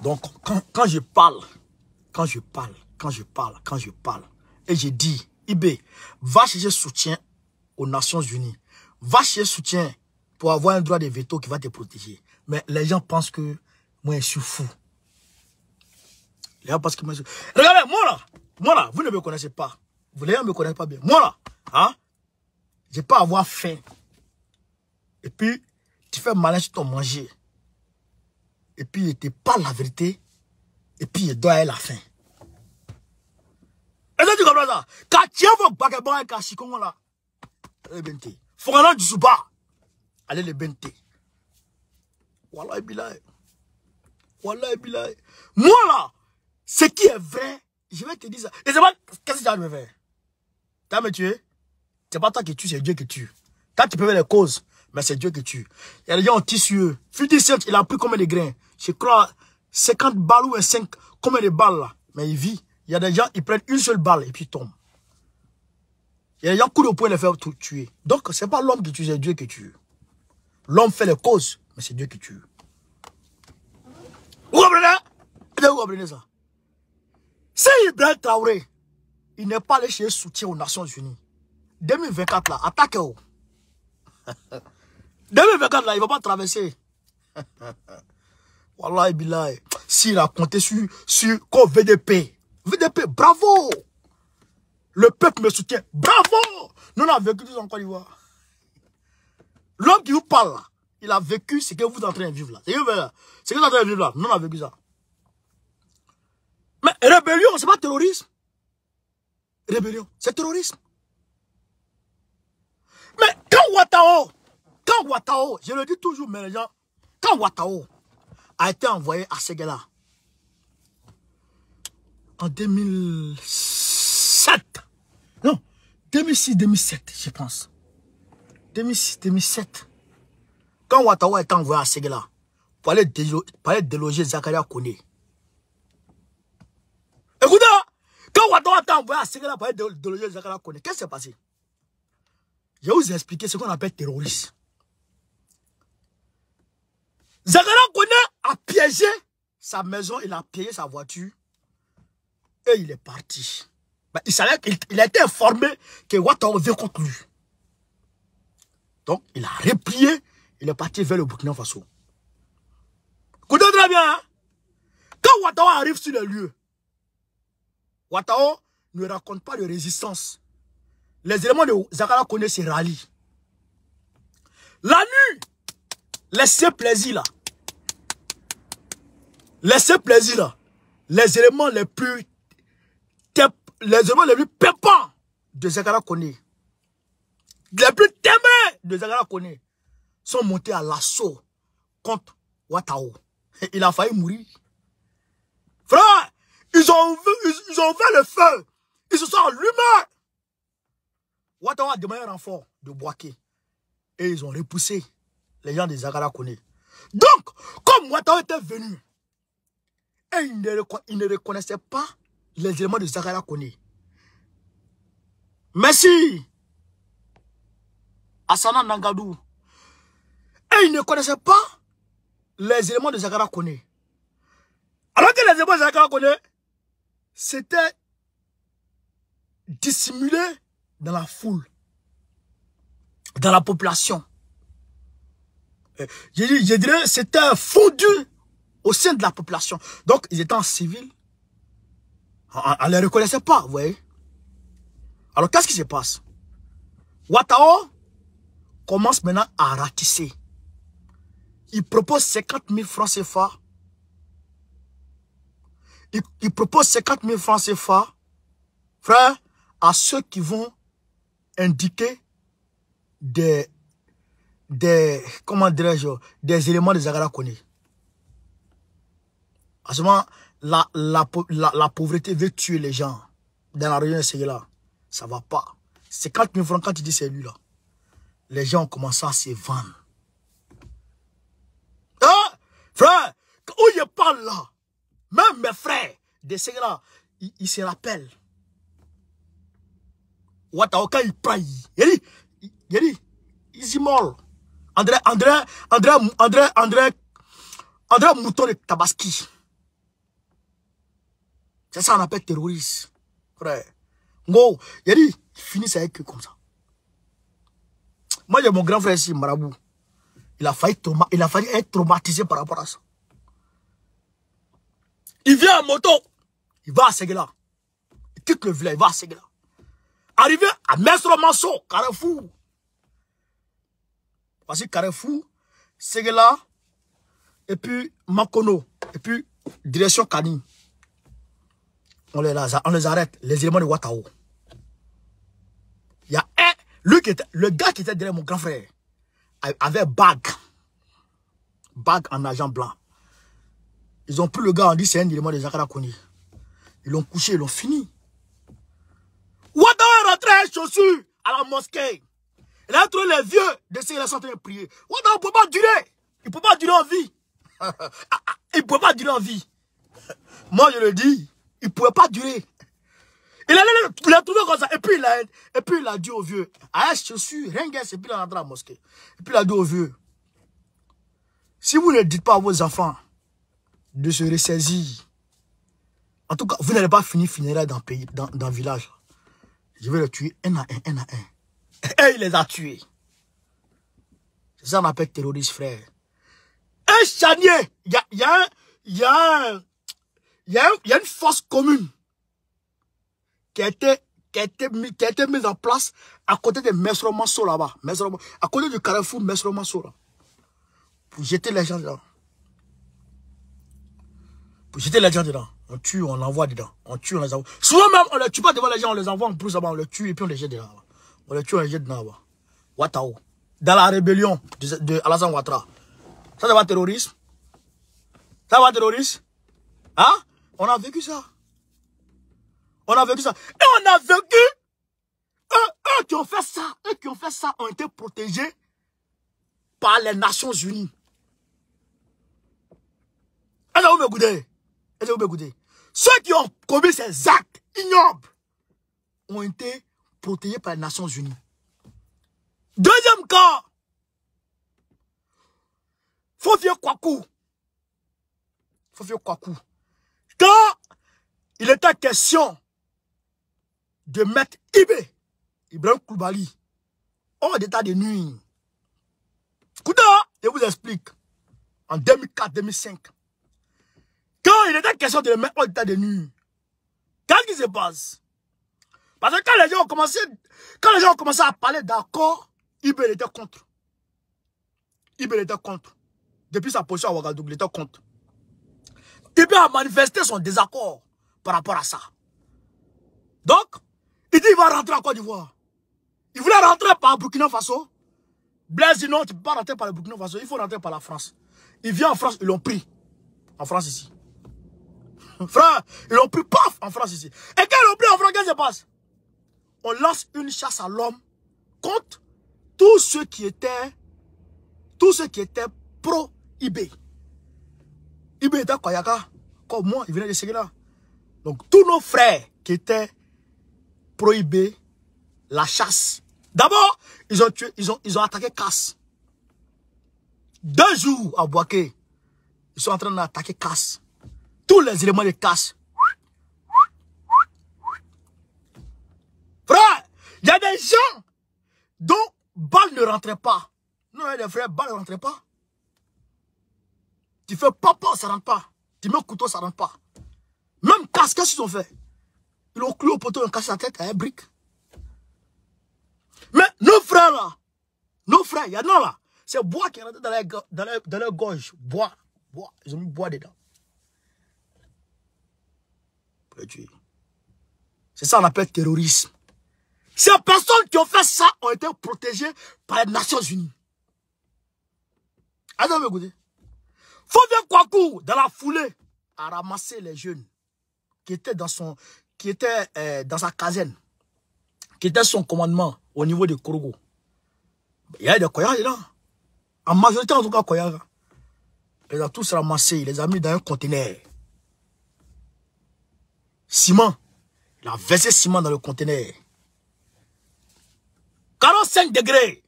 Donc, quand, je parle, quand je parle, quand je parle, quand je parle, et je dis, Ibe, va chercher soutien aux Nations Unies. Va chercher soutien pour avoir un droit de veto qui va te protéger. Mais les gens pensent que moi, je suis fou. Les gens pensent que moi, je suis... Regardez, moi là, moi là, vous ne me connaissez pas. Vous, les gens ne me connaissent pas bien. Moi là, hein, je pas avoir faim. Et puis, tu fais malin sur ton manger et puis il te parle la vérité, et puis il doit être la fin. Et ce tu comprends ça Quand tu as vos vagabonds et cachicongo là, allez benté. Fourana du Souba, allez le benté. Voilà, il est bilaï. Moi là, ce qui est vrai, je vais te dire ça. Et c'est pas, qu'est-ce que tu as me faire Tu as me tué C'est pas toi qui tue, c'est Dieu qui tue. Quand tu peux faire les causes, mais c'est Dieu qui tue. Il y a des gens en tissu. il a pris combien de grains je crois, 50 balles ou 5, combien de balles là Mais il vit. Il y a des gens, ils prennent une seule balle et puis ils tombent. Il y a des gens coup de les faire tuer. Donc, ce n'est pas l'homme qui tue, c'est Dieu qui tue. L'homme fait les causes, mais c'est Dieu qui tue. Vous comprenez hein? Vous comprenez ça Si Ibrahim Traoré, il n'est pas allé chez soutien aux Nations Unies, 2024 là, attaquez-vous. 2024 là, il ne va pas traverser. Wallahi Bilay. S'il a compté sur, sur VDP. VDP, bravo. Le peuple me soutient. Bravo. Nous, on a vécu tous en Côte d'Ivoire. L'homme qui vous parle, il a vécu ce que vous êtes en train de vivre là. C'est ce que vous êtes en train de vivre là. Nous, on vécu ça. Mais rébellion, ce n'est pas terrorisme. Rébellion, c'est terrorisme. Mais quand Watao, quand Watao, je le dis toujours, mes gens, quand Watao, a été envoyé à Ségéla En 2007. Non, 2006-2007, je pense. 2006-2007. Quand a été envoyé à Ségéla pour aller, déloger, déloger Zakaria Kone. Écoutez, quand a été envoyé à Ségéla pour aller déloger Zakaria Kone, qu'est-ce qui s'est passé Je vais vous expliquer ce qu'on appelle terroriste. Zakaria Kone a piégé sa maison, il a piégé sa voiture. Et il est parti. il, savait, qu'il il, a été informé que Watao avait conclu. Donc, il a replié. Il est parti vers le Burkina Faso. très bien. Hein? Quand Ouattara arrive sur le lieu, Watao ne raconte pas de résistance. Les éléments de Zakara connaissent se rallient La nuit, laissez plaisir là. Laissez plaisir Les éléments les plus les éléments les plus pépants de Zagara Kone, les plus témés de Zagara Kone, sont montés à l'assaut contre Watao. Il a failli mourir. Frère, ils ont, ils, ont ouvert le feu. Ils se sont allumés. Watao a demandé un renfort de Boaké. Et ils ont repoussé les gens de Zagara Kone. Donc, comme Watao était venu, et il ne, reconnaissait pas les éléments de Zagara Kone. Merci. Asana Nangadou. Et il ne connaissait pas les éléments de Zagara Kone. Alors que les éléments de Zagara Kone, c'était dissimulé dans la foule, dans la population. Je, je dirais, c'était fondu au sein de la population. Donc, ils étaient en civil. On ne les reconnaissait pas, vous voyez. Alors, qu'est-ce qui se passe Ouatao commence maintenant à ratisser. Il propose 50 000 francs CFA. Il, propose 50 000 francs CFA, frère, à ceux qui vont indiquer des, des comment dirais-je, des éléments des Agara en ce moment, la, la, la, pauvreté veut tuer les gens dans la région de là. Ça va pas. C'est 4 000 francs quand tu dis c'est lui là. Les gens ont commencé à se vendre. Hein? Frère, où je parle là, même mes frères de Ségéla, ils, ils se rappellent. Wataoka il prie. Il dit, il dit, André, André, André, André, André, André, André Mouton de Tabaski. C'est ça qu'on appelle terroriste. Frère. Ngo, il a dit, finissent avec eux comme ça. Moi, j'ai mon grand frère ici, Marabou. Il a failli, il a failli être traumatisé par rapport à ça. Il vient en moto. Il va à Seguela. Il quitte le village, il va à Seguela. Arrivé à Mestre Manso, Carrefour. Voici que Carrefour, Seguela, et puis Makono, et puis direction Kani on les, arrête, les éléments de Watao. Il y a un, lui qui le gars qui était derrière mon grand frère, avait bague, bague en argent blanc. Ils ont pris le gars, on dit c'est un élément de Zakara Koni. Ils l'ont couché, ils l'ont fini. Watao est rentré à chaussure... à la mosquée. Il a trouvé les vieux de la sorti de prier. Watao ne peut pas durer. Il ne peut pas durer en vie. Ah, ah, il ne peut pas durer en vie. Moi, je le dis. Il ne pouvait pas durer. Il a le comme ça. Et puis, il a, et puis dit au vieux, ah je suis rien Et puis il est à la mosquée. Et puis il a dit au vieux, si vous ne dites pas à vos enfants de se ressaisir, en tout cas, vous n'allez pas finir funérailles dans pays, dans, dans village. Je vais le tuer un à un, un à un. Et il les a tués. C'est ça qu'on appelle terroriste, frère. Un charnier. Il y a, y Y a un il y, a, y a, une force commune qui a été, mise en place à côté de Mesro là-bas. À côté du carrefour Mesro là. Pour jeter les gens dedans. Pour jeter les gens dedans. On tue, on l'envoie dedans. On tue, on les envoie. Souvent même, on ne tue pas devant les gens, on les envoie en plus là On les tue et puis on les jette dedans. On les tue, on les jette dedans là-bas. Dans la rébellion de, de Alassane Ouattara. Ça, va être terrorisme. Ça, va être terrorisme. Hein? On a vécu ça. On a vécu ça. Et on a vécu. Eux, qui ont fait ça, eux qui ont fait ça ont été protégés par les Nations Unies. Alors vous me vous me Ceux qui ont commis ces actes ignobles ont été protégés par les Nations Unies. Deuxième cas, Fofio Kwaku. Fofio Kwaku. Quand il était question de mettre Ibe, Ibrahim Koubali, hors d'état de nuit, Écoutez, hein, je vous explique, en 2004-2005, quand il était question de le mettre hors d'état de nuit, qu'est-ce qui se passe Parce que quand les gens ont commencé, quand les gens ont commencé à parler d'accord, Ibé était contre. Ibé était contre. Depuis sa position à Ouagadougou, il était contre. Il a manifesté son désaccord par rapport à ça. Donc, il dit qu'il va rentrer en Côte d'Ivoire. Il voulait rentrer par Burkina Faso. Blaise dit non, tu ne peux pas rentrer par le Burkina Faso, il faut rentrer par la France. Il vient en France, ils l'ont pris. En France ici. Frère, ils l'ont pris, paf, en France ici. Et quand ils l'ont pris en France, qu'est-ce qui se passe On lance une chasse à l'homme contre tous ceux qui étaient, tous ceux qui étaient pro-IB comme moi, il venait de là. Donc tous nos frères qui étaient prohibés la chasse. D'abord, ils ont tué, ils ont, ils ont attaqué Casse. Deux jours à Boaké, ils sont en train d'attaquer Casse. Tous les éléments de Casse. Frère, il y a des gens dont balle ne rentrait pas. Non, les frères, balle ne rentrait pas. Tu fais papa, ça rentre pas. Tu mets un couteau, ça rentre pas. Même casque, qu'est-ce qu'ils ont fait Ils ont cloué au poteau, ils ont cassé la tête à un hein, brique. Mais nos frères là, nos frères, il y en a là, c'est bois qui est rentré dans leur, gorge. Bois, bois, ils ont mis bois dedans. C'est ça qu'on appelle terrorisme. Ces personnes qui ont fait ça ont été protégées par les Nations Unies. Attends, écoutez. Fauvien Kwaku, dans la foulée, a ramassé les jeunes qui étaient dans son, qui étaient, euh, dans sa caserne, qui étaient son commandement au niveau de Kourougou. Il y a des Koyaga là. En majorité, en tout cas, Koyaga. Il les a tous ramassé, il les a mis dans un conteneur. Ciment. Il a versé ciment dans le conteneur. 45 degrés.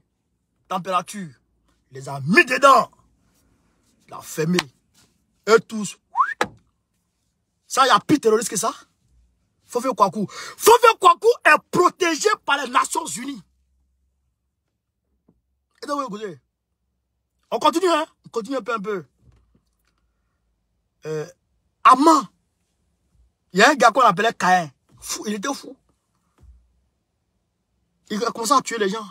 Température. Il les a mis dedans. La famille. eux Et tous. Ça, il y a plus terroriste que ça. Fofé Kwaku. Fofé Kwaku est protégé par les Nations Unies. Et donc, écoutez. On continue, hein. On continue un peu, un peu. Euh, Il y a un gars qu'on appelait Caïn. Fou, il était fou. Il a commencé à tuer les gens.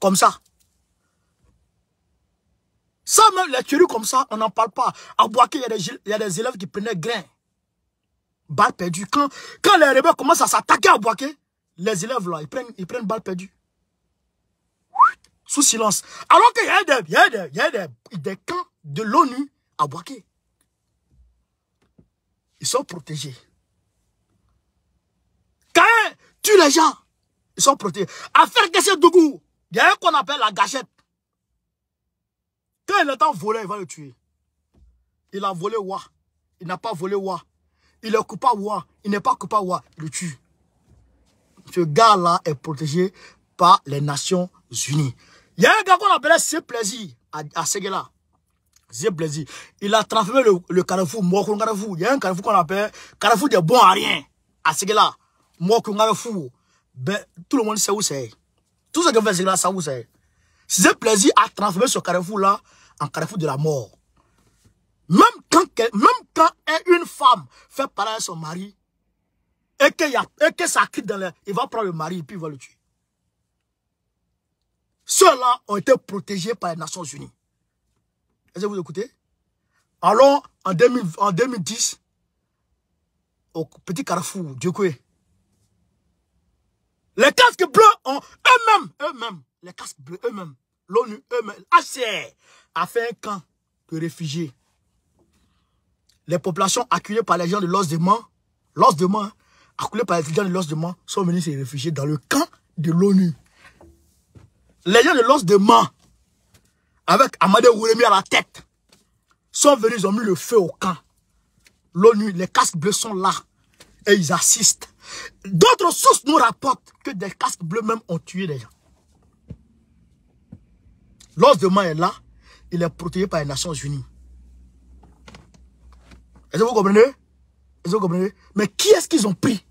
Comme ça. Ça même, les tueries comme ça, on n'en parle pas. À Boaké, il y, a des élèves qui prenaient grain. Balle perdue. Quand, les rebelles commencent à s'attaquer à Boaké, les élèves là, ils prennent, ils prennent balle perdue. Sous silence. Alors qu'il y a des, camps de l'ONU à Boaké. Ils sont protégés. Quand tu les gens, ils sont protégés. Affaire Kessedougou, il y a un qu'on appelle la gâchette. Quand il entend voler, il va le tuer. Il a volé Wa. Il n'a pas volé Wa. Il est coupable Wa. Il n'est pas coupé Wa. Il le tue. Ce gars-là est protégé par les Nations Unies. Il y a un gars qu'on appelle C'est Plaisir à, à Seguela. C'est Plaisir. Il a transformé le, le carrefour Mokon Carrefour. Il y a un carrefour qu'on appelle Carrefour des bons à rien. À Seguela. Mokou Carrefour. Ben, tout le monde sait où c'est. Tout ce que fait là, ça où c'est. C'est Plaisir a transformé ce carrefour-là en carrefour de la mort. Même quand, même quand une femme fait parler à son mari, et que, y a, ça quitte dans l'air, il va prendre le mari et puis il va le tuer. Ceux-là ont été protégés par les Nations Unies. Est-ce que vous écoutez Alors, en, en 2010, au petit carrefour quoi les casques bleus ont eux-mêmes, eux-mêmes, les casques bleus eux-mêmes, l'ONU eux-mêmes, l'ACR, a fait un camp de réfugiés. Les populations acculées par les gens de l'os de Mans, l'os de acculées par les gens de l'os de sont venus se réfugier dans le camp de l'ONU. Les gens de l'os de Mans, avec Amadé Ouremi à la tête, sont venus, ils ont mis le feu au camp. L'ONU, les casques bleus sont là et ils assistent. D'autres sources nous rapportent que des casques bleus même ont tué des gens. L'os de est là, il est protégé par les Nations Unies. Est-ce que vous comprenez vous Mais qui est-ce qu'ils ont pris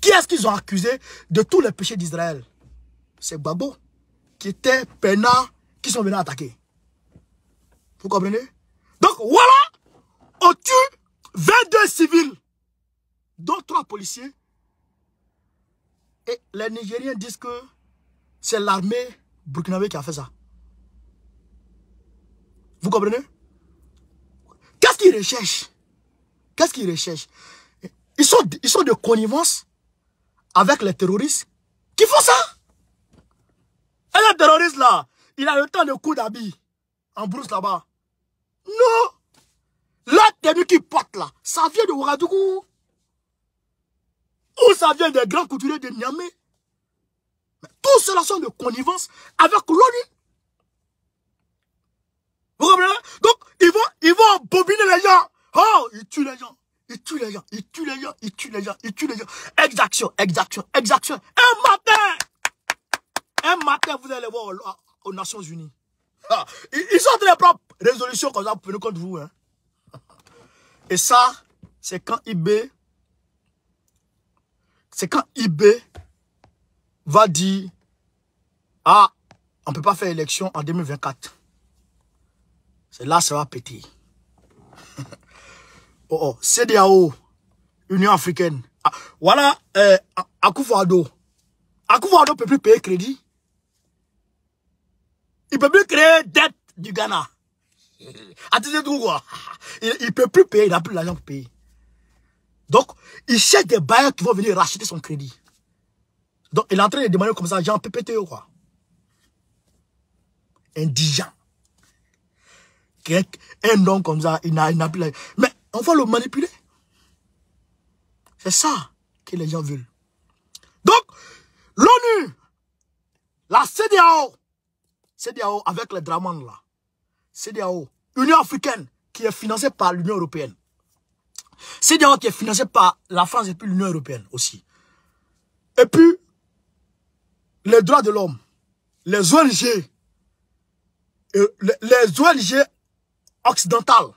Qui est-ce qu'ils ont accusé de tous les péchés d'Israël C'est Babo, qui était peinant qui sont venus attaquer. Vous comprenez Donc voilà, on tue 22 civils, dont 3 policiers. Et les Nigériens disent que c'est l'armée burkinabé qui a fait ça. Vous comprenez Qu'est-ce qu'ils recherchent Qu'est-ce qu'ils recherchent ils sont, ils sont de connivence avec les terroristes qui font ça. Et le terroriste là, il a le temps de coup d'habit en brousse là-bas. Non La tenue qu'il porte là, ça vient de Ouagadougou. Ou ça vient des grands couturiers de Niamey. tout cela sont de connivence avec l'ONU. Vous comprenez hein? Donc, ils vont, ils vont bobiner les gens. Oh, ils tuent les gens. Ils tuent les gens. Ils tuent les gens. Ils tuent les gens. Ils tuent les gens. Exaction, exaction, exaction. Un matin, un matin, vous allez voir aux, Nations Unies. ils, sortent les propres résolutions comme ça pour contre vous. Hein. Et ça, c'est quand IB, c'est quand IB va dire, ah, on ne peut pas faire élection en 2024. C'est ça va péter. oh, oh, CDAO, Union africaine. Ah, voilà, euh, Akufo-Addo. ne peut plus payer crédit. Il ne peut plus créer dette du Ghana. Attendez tout quoi. Il ne peut plus payer, il n'a plus l'argent pour payer. Donc, il cherche des bailleurs qui vont venir racheter son crédit. Donc, il est en train de demander comme ça, genre PPTE quoi. Indigent un nom comme ça, il n'a plus... Mais on va le manipuler. C'est ça que les gens veulent. Donc, l'ONU, la CDAO, CDAO avec les Draman là, CDAO, Union africaine qui est financée par l'Union européenne, CDAO qui est financée par la France et puis l'Union européenne aussi. Et puis, les droits de l'homme, les ONG, euh, les ONG Occidental.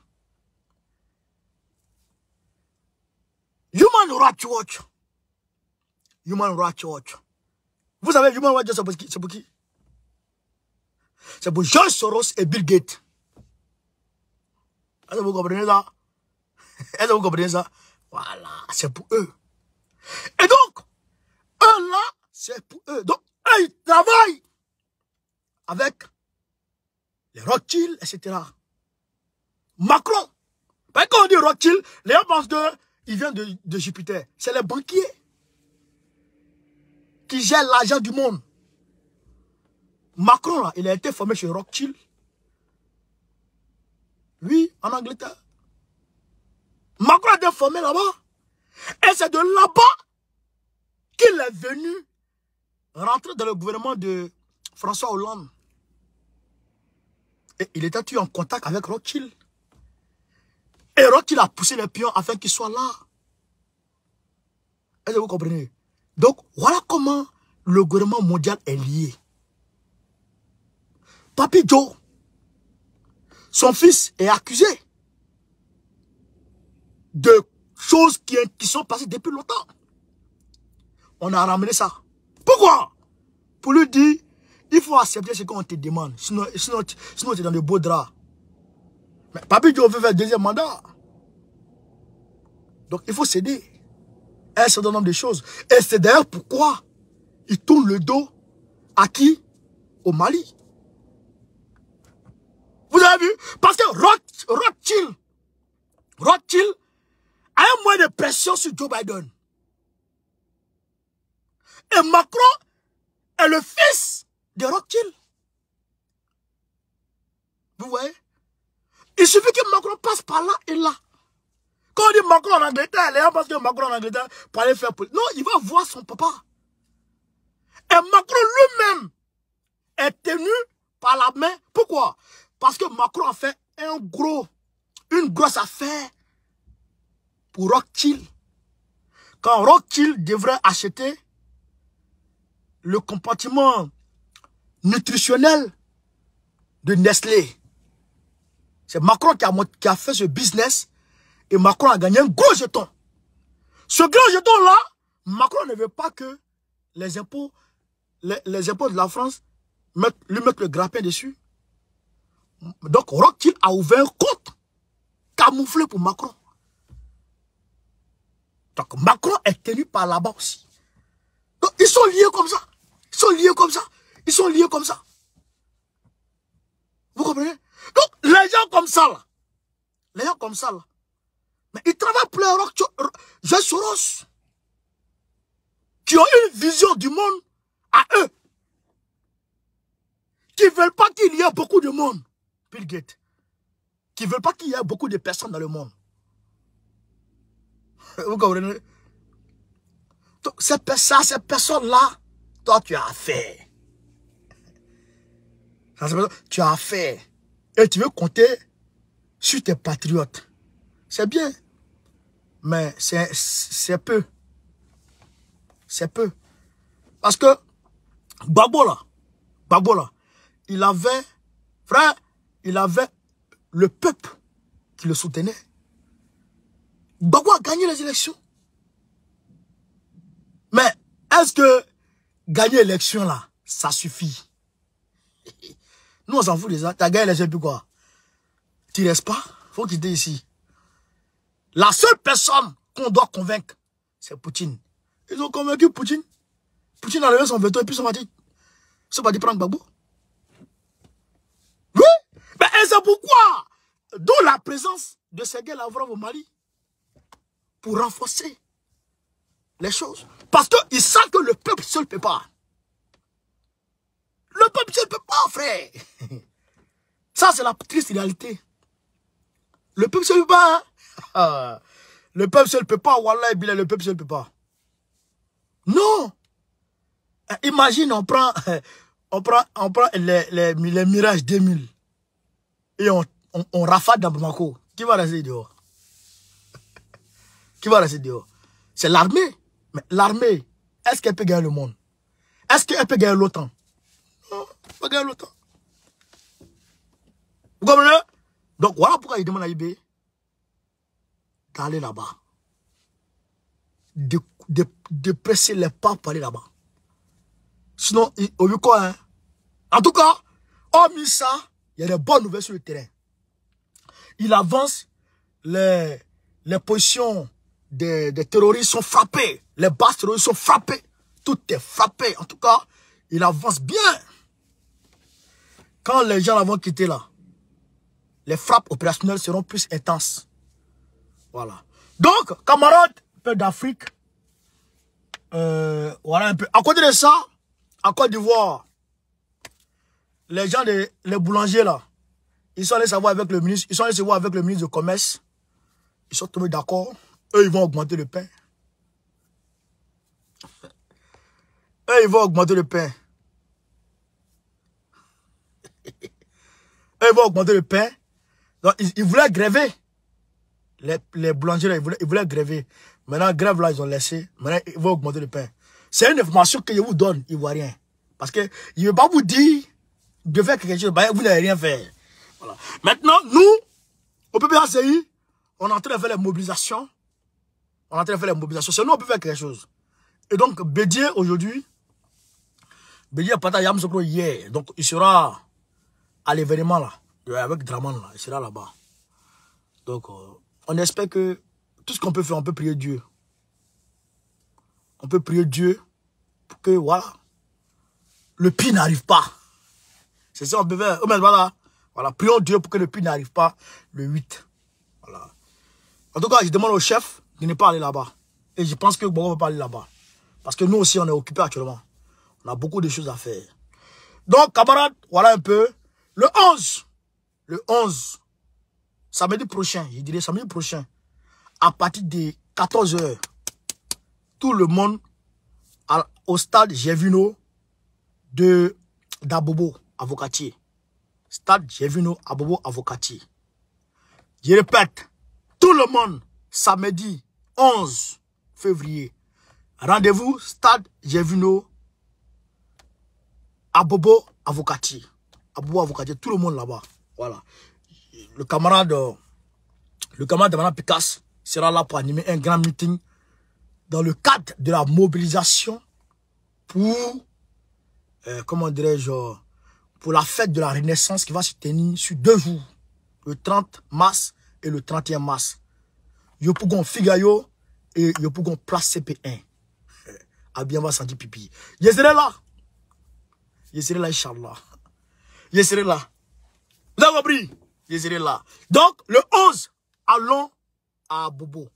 Human Rights Watch. Human Rights Watch. Vous savez, Human Rights Watch, c'est pour qui C'est pour George Soros et Bill Gates. est vous comprenez ça vous comprenez ça Voilà, c'est pour eux. Et donc, eux là, c'est pour eux. Donc, eux, ils travaillent avec les Rothschild, etc. Macron. Ben, quand on dit Rothschild, les gens pensent qu'il vient de, Jupiter. C'est les banquiers qui gèrent l'argent du monde. Macron, là, il a été formé chez Rothschild. Lui, en Angleterre. Macron a été formé là-bas. Et c'est de là-bas qu'il est venu rentrer dans le gouvernement de François Hollande. Et il était en contact avec Rothschild. Hérode qui l'a poussé les pions afin qu'il soit là. Est-ce que vous comprenez Donc, voilà comment le gouvernement mondial est lié. Papi Joe, son fils est accusé de choses qui, sont passées depuis longtemps. On a ramené ça. Pourquoi Pour lui dire, il faut accepter ce qu'on te demande. Sinon, tu es dans le beau drap. Mais Papi Joe veut faire deuxième mandat. Donc il faut céder. Un certain nombre de choses. Et c'est d'ailleurs pourquoi il tourne le dos à qui Au Mali. Vous avez vu Parce que Rothschild, Rothschild a un moyen de pression sur Joe Biden. Et Macron est le fils de Rothschild. Vous voyez il suffit que Macron passe par là et là. Quand on dit Macron en Angleterre, les gens pensent que Macron en Angleterre pour aller faire politique. Non, il va voir son papa. Et Macron lui-même est tenu par la main. Pourquoi Parce que Macron a fait un gros, une grosse affaire pour Rockchill. Quand Rockchill devrait acheter le compartiment nutritionnel de Nestlé. C'est Macron qui a, fait ce business et Macron a gagné un gros jeton. Ce gros jeton-là, Macron ne veut pas que les impôts, les, impôts de la France lui mettent le grappin dessus. Donc Rothschild a ouvert un compte camouflé pour Macron. Donc Macron est tenu par là-bas aussi. Donc ils sont liés comme ça. Ils sont liés comme ça. Ils sont liés comme ça. Vous comprenez donc, les gens comme ça, là, les gens comme ça, là, mais ils travaillent pour les je Soros, qui ont une vision du monde à eux, qui ne veulent pas qu'il y ait beaucoup de monde, Bill qui ne veulent pas qu'il y ait beaucoup de personnes dans le monde. Vous comprenez Donc, ces personnes-là, toi, tu as affaire. Tu as affaire et tu veux compter sur tes patriotes. C'est bien, mais c'est peu. C'est peu. Parce que Babola, Babola, il avait, frère, il avait le peuple qui le soutenait. Babou a gagné les élections. Mais est-ce que gagner l'élection là, ça suffit nous, on s'en fout de ça. Ta gueule, elle plus quoi. Tu restes pas. Faut quitter ici. La seule personne qu'on doit convaincre, c'est Poutine. Ils ont convaincu Poutine. Poutine a levé son veto et puis dit « parti. Son prendre Babou. » Oui. Mais c'est pourquoi, dans la présence de ces gars Lavrov au Mali, pour renforcer les choses. Parce qu'ils savent que le peuple seul peut pas. Le peuple, je ne peut pas, frère. Ça, c'est la triste réalité. Le peuple seul ne peut pas. Hein. le peuple se ne peut pas. Wallah, le peuple seul ne peut pas. Non. Eh, imagine, on prend, on prend, on prend les, les, mirages 2000 et on, on, rafale dans Bamako. Qui va rester dehors Qui va rester dehors C'est l'armée. Mais l'armée, est-ce qu'elle peut gagner le monde Est-ce qu'elle peut gagner l'OTAN Hein? Donc voilà pourquoi il demande à Ibé d'aller là-bas. De, presser les pas pour aller là-bas. Sinon, il, on quoi hein? En tout cas, hormis ça, il y a des bonnes nouvelles sur le terrain. Il avance, les, les positions des, terroristes sont frappées. Les bases terroristes sont frappés, Tout est frappé. En tout cas, il avance bien. Quand les gens vont quitté là, les frappes opérationnelles seront plus intenses. Voilà. Donc, camarades, peu d'Afrique, euh, voilà un peu. À côté de ça, à Côte d'Ivoire, les gens, de, les boulangers là, ils sont allés savoir avec le ministre, ils sont allés se voir avec le ministre de Commerce. Ils sont tombés d'accord. Eux, ils vont augmenter le pain. Eux, ils vont augmenter le pain. Eux vont augmenter le pain. Donc, ils, voulaient gréver. Les, les boulangers, ils voulaient, ils voulaient gréver. Maintenant, grève là, ils ont laissé. Maintenant, ils vont augmenter le pain. C'est une information que je vous donne, Ivoirien. Parce que ne veut pas vous dire de faire quelque chose. Bah, vous n'avez rien fait. Voilà. Maintenant, nous, au PPACI, on est en train de faire les mobilisations. On est en train de faire les mobilisations. nous, on peut faire quelque chose. Et donc, Bédier, aujourd'hui, Bédier a parti à Yamsokro hier. Donc, il sera à l'événement là, avec Draman là, il sera là-bas. Donc, euh, on espère que tout ce qu'on peut faire, on peut prier Dieu. On peut prier Dieu pour que, voilà, le pire n'arrive pas. C'est ça, on peut faire. Voilà, voilà, prions Dieu pour que le pire n'arrive pas le 8. Voilà. En tout cas, je demande au chef de ne pas aller là-bas. Et je pense que On ne va pas aller là-bas. Parce que nous aussi, on est occupé actuellement. On a beaucoup de choses à faire. Donc, camarades, voilà un peu. Le 11, le 11, samedi prochain, je dirais samedi prochain, à partir de 14h, tout le monde au stade Gévino de d'Abobo, avocatier. Stade Gévino, Abobo, avocatier. Je répète, tout le monde, samedi 11 février, rendez-vous, stade Gévino, Abobo, avocatier. Abou tout le monde là-bas. Voilà. Le camarade, euh, le camarade Damana sera là pour animer un grand meeting dans le cadre de la mobilisation pour, euh, comment dirais-je, euh, pour la fête de la Renaissance qui va se tenir sur deux jours, le 30 mars et le 31 mars. Yopougon Figayo et Yopougon Place CP1. va Sandi Pipi. Je serai là. Je serai là, Inch'Allah je là. Vous avez compris là. Donc, le 11, allons à Bobo.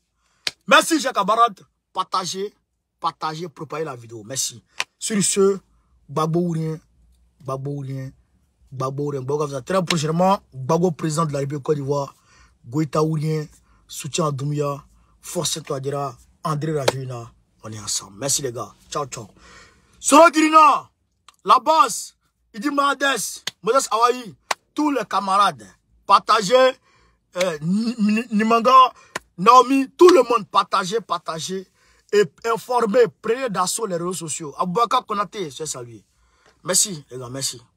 Merci, chers camarades. Partagez, partagez, préparez la vidéo. Merci. Sur ce, Babourien, Oulien Babourien, Oulien Très prochainement, Babo président de la République Côte d'Ivoire, Oulien soutien à Doumia, force Touadira, André Rajuna. On est ensemble. Merci, les gars. Ciao, ciao. Sora Girina, la base. Il dit Mades, Moses Hawaii, tous les camarades, partagez, euh, Nimanga, Naomi, tout le monde, partagez, partagez, et informez, prenez d'assaut les réseaux sociaux. Abouaka Konate, c'est salué. Merci, les gars, merci.